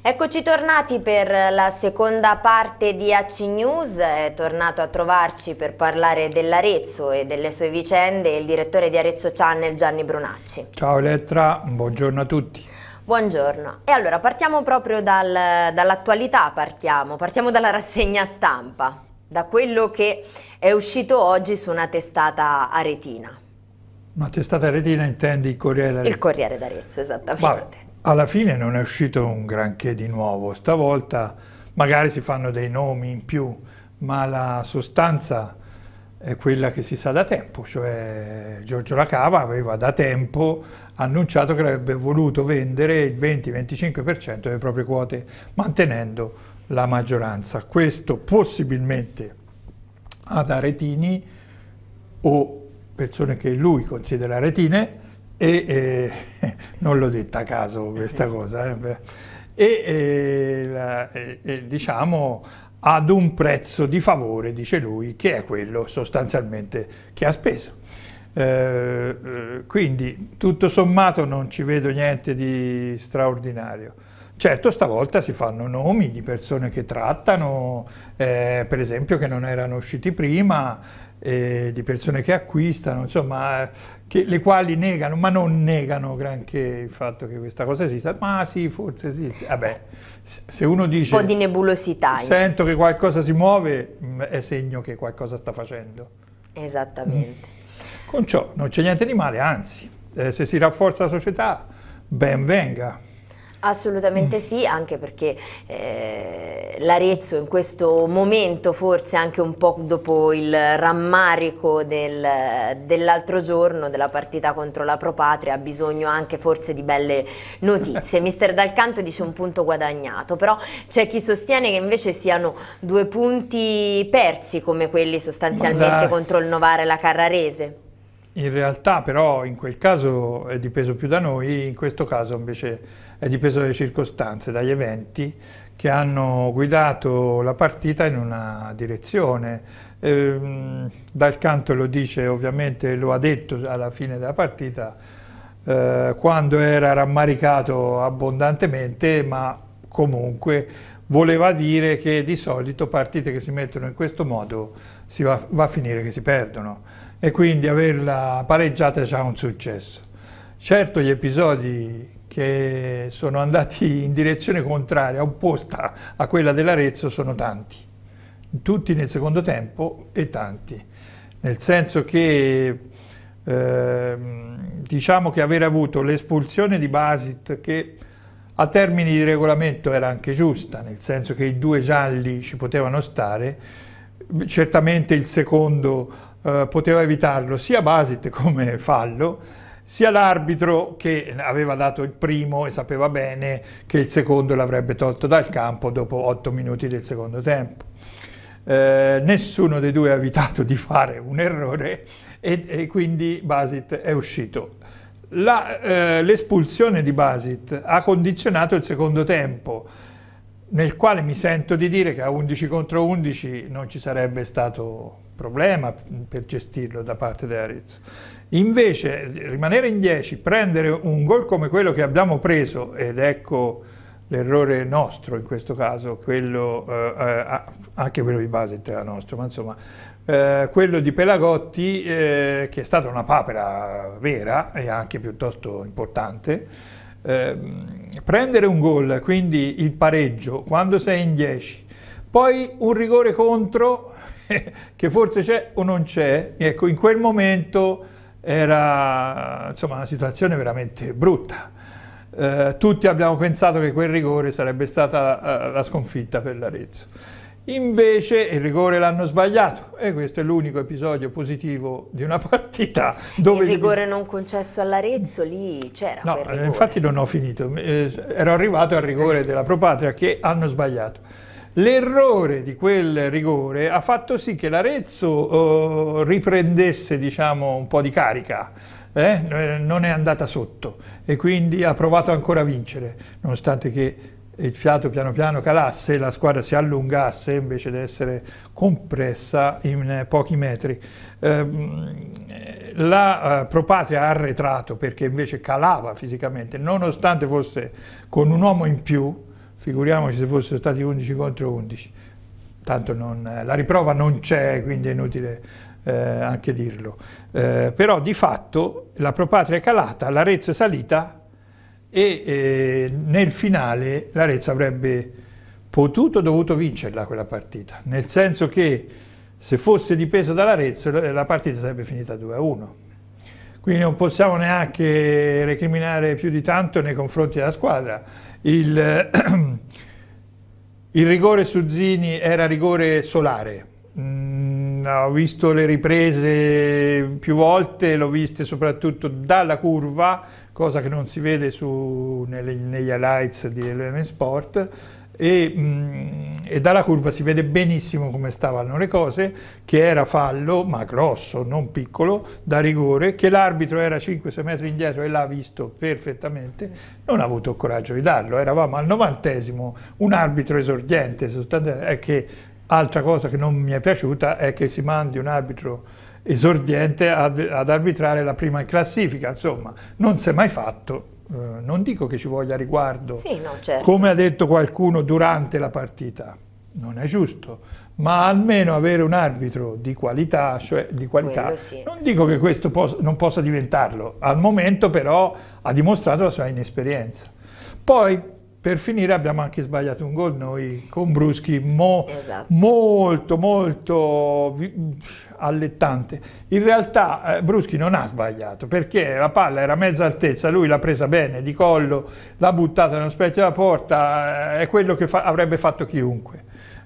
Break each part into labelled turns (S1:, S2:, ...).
S1: Eccoci tornati per la seconda parte di AC News, è tornato a trovarci per parlare dell'Arezzo e delle sue vicende il direttore di Arezzo Channel Gianni Brunacci.
S2: Ciao Elettra, buongiorno a tutti.
S1: Buongiorno. E allora partiamo proprio dal, dall'attualità, partiamo. partiamo dalla rassegna stampa, da quello che è uscito oggi su una testata aretina.
S2: Una testata aretina intendi il Corriere d'Arezzo? Il
S1: Corriere d'Arezzo, esattamente. Vabbè
S2: alla fine non è uscito un granché di nuovo. Stavolta magari si fanno dei nomi in più, ma la sostanza è quella che si sa da tempo, cioè Giorgio Lacava aveva da tempo annunciato che avrebbe voluto vendere il 20-25% delle proprie quote mantenendo la maggioranza. Questo possibilmente ad aretini o persone che lui considera aretine, e eh, non l'ho detta a caso questa cosa, eh, e, eh, la, eh, eh, diciamo ad un prezzo di favore, dice lui, che è quello sostanzialmente che ha speso. Eh, quindi tutto sommato non ci vedo niente di straordinario. Certo, stavolta si fanno nomi di persone che trattano, eh, per esempio che non erano usciti prima, eh, di persone che acquistano, insomma, che, le quali negano, ma non negano granché il fatto che questa cosa esista. Ma sì, forse esiste. Vabbè, se uno dice... Un po' di
S1: nebulosità. Sento
S2: che qualcosa si muove, mm, è segno che qualcosa sta facendo.
S1: Esattamente. Con
S2: ciò non c'è niente di male, anzi, eh, se si rafforza la società, ben venga.
S1: Assolutamente mm. sì, anche perché eh, l'Arezzo in questo momento, forse anche un po' dopo il rammarico del, dell'altro giorno, della partita contro la Propatria, ha bisogno anche forse di belle notizie. Mister Dalcanto dice un punto guadagnato, però c'è chi sostiene che invece siano due punti persi come quelli sostanzialmente contro il Novare e la Carrarese
S2: in realtà però in quel caso è dipeso più da noi, in questo caso invece è dipeso dalle circostanze, dagli eventi che hanno guidato la partita in una direzione. Ehm, dal canto lo dice ovviamente, lo ha detto alla fine della partita, eh, quando era rammaricato abbondantemente, ma comunque voleva dire che di solito partite che si mettono in questo modo si va, va a finire che si perdono e quindi averla pareggiata è già un successo. Certo gli episodi che sono andati in direzione contraria, opposta a quella dell'Arezzo, sono tanti, tutti nel secondo tempo e tanti, nel senso che eh, diciamo che aver avuto l'espulsione di Basit che a termini di regolamento era anche giusta, nel senso che i due gialli ci potevano stare, certamente il secondo eh, poteva evitarlo sia Basit come fallo, sia l'arbitro che aveva dato il primo e sapeva bene che il secondo l'avrebbe tolto dal campo dopo otto minuti del secondo tempo. Eh, nessuno dei due ha evitato di fare un errore e, e quindi Basit è uscito eh, l'espulsione eh, di Basit ha condizionato il secondo tempo, nel quale mi sento di dire che a 11 contro 11 non ci sarebbe stato problema per gestirlo da parte dell'Arezzo. Invece rimanere in 10, prendere un gol come quello che abbiamo preso, ed ecco l'errore nostro in questo caso, quello, eh, eh anche quello di base era nostro, ma insomma, eh, quello di Pelagotti, eh, che è stata una papera vera e anche piuttosto importante, ehm, prendere un gol, quindi il pareggio, quando sei in 10, poi un rigore contro, che forse c'è o non c'è, ecco, in quel momento era insomma, una situazione veramente brutta eh, tutti abbiamo pensato che quel rigore sarebbe stata eh, la sconfitta per l'Arezzo. Invece il rigore l'hanno sbagliato e questo è l'unico episodio positivo di una partita dove... Il rigore
S1: non concesso all'Arezzo lì c'era
S2: No, eh, infatti non ho finito, eh, ero arrivato al rigore della Propatria che hanno sbagliato. L'errore di quel rigore ha fatto sì che l'Arezzo eh, riprendesse diciamo, un po' di carica eh, non è andata sotto e quindi ha provato ancora a vincere, nonostante che il fiato piano piano calasse, la squadra si allungasse invece di essere compressa in eh, pochi metri. Ehm, la eh, Propatria ha arretrato perché invece calava fisicamente, nonostante fosse con un uomo in più, figuriamoci se fossero stati 11 contro 11. Tanto non, eh, la riprova non c'è, quindi è inutile eh, anche dirlo. Eh, però di fatto la Propatria è calata, l'Arezzo è salita e eh, nel finale l'Arezzo avrebbe potuto, dovuto vincerla quella partita, nel senso che se fosse dipeso dall'Arezzo la partita sarebbe finita 2-1. Quindi non possiamo neanche recriminare più di tanto nei confronti della squadra. Il, il rigore su Zini era rigore solare, mm, ho visto le riprese più volte, l'ho viste soprattutto dalla curva, cosa che non si vede su, nelle, negli highlights di LM Sport, e, mh, mm, e, dalla curva si vede benissimo come stavano le cose, che era fallo, ma grosso, non piccolo, da rigore, che l'arbitro era 5-6 metri indietro e l'ha visto perfettamente, non ha avuto il coraggio di darlo, eravamo al novantesimo, un arbitro esordiente, eh, che Altra cosa che non mi è piaciuta è che si mandi un arbitro esordiente ad, ad arbitrare la prima in classifica, insomma, non si è mai fatto. Eh, non dico che ci voglia riguardo, sì, no, certo. come ha detto qualcuno durante la partita, non è giusto ma almeno avere un arbitro di qualità, cioè di qualità. Sì. non dico che questo possa, non possa diventarlo, al momento però ha dimostrato la sua inesperienza. Poi per finire abbiamo anche sbagliato un gol noi con Bruschi mo esatto. molto molto allettante. In realtà eh, Bruschi non ha sbagliato perché la palla era a mezza altezza, lui l'ha presa bene di collo, l'ha buttata nello specchio della porta, eh, è quello che fa avrebbe fatto chiunque.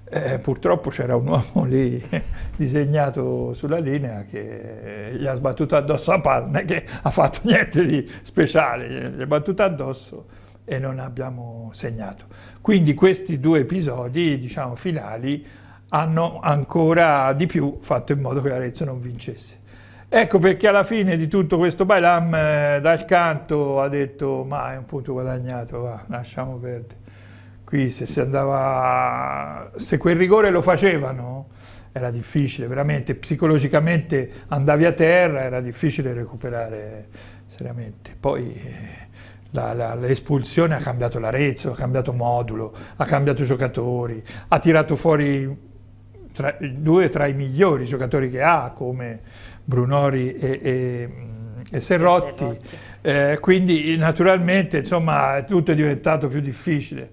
S2: Eh, purtroppo c'era un uomo lì disegnato sulla linea che gli ha sbattuto addosso la palla, non è che ha fatto niente di speciale, gli ha battuto addosso e non abbiamo segnato. Quindi questi due episodi, diciamo, finali hanno ancora di più fatto in modo che l'Arezzo non vincesse. Ecco perché alla fine di tutto questo bailam eh, dal canto ha detto ma è un punto guadagnato, va, lasciamo perdere. Qui se si andava, se quel rigore lo facevano era difficile, veramente psicologicamente andavi a terra, era difficile recuperare seriamente. Poi eh, l'espulsione ha cambiato l'Arezzo, ha cambiato modulo, ha cambiato giocatori, ha tirato fuori tra, due tra i migliori giocatori che ha, come Brunori e, e, e Serrotti. E Eh, quindi naturalmente insomma, tutto è diventato più difficile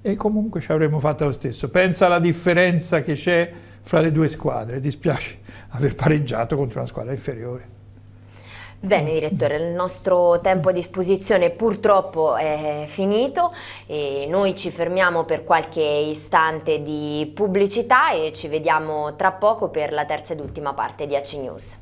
S2: e comunque ci avremmo fatto lo stesso. Pensa alla differenza che c'è fra le due squadre, dispiace aver pareggiato contro una squadra inferiore.
S1: Bene direttore, il nostro tempo a disposizione purtroppo è finito e noi ci fermiamo per qualche istante di pubblicità e ci vediamo tra poco per la terza ed ultima parte di AC News.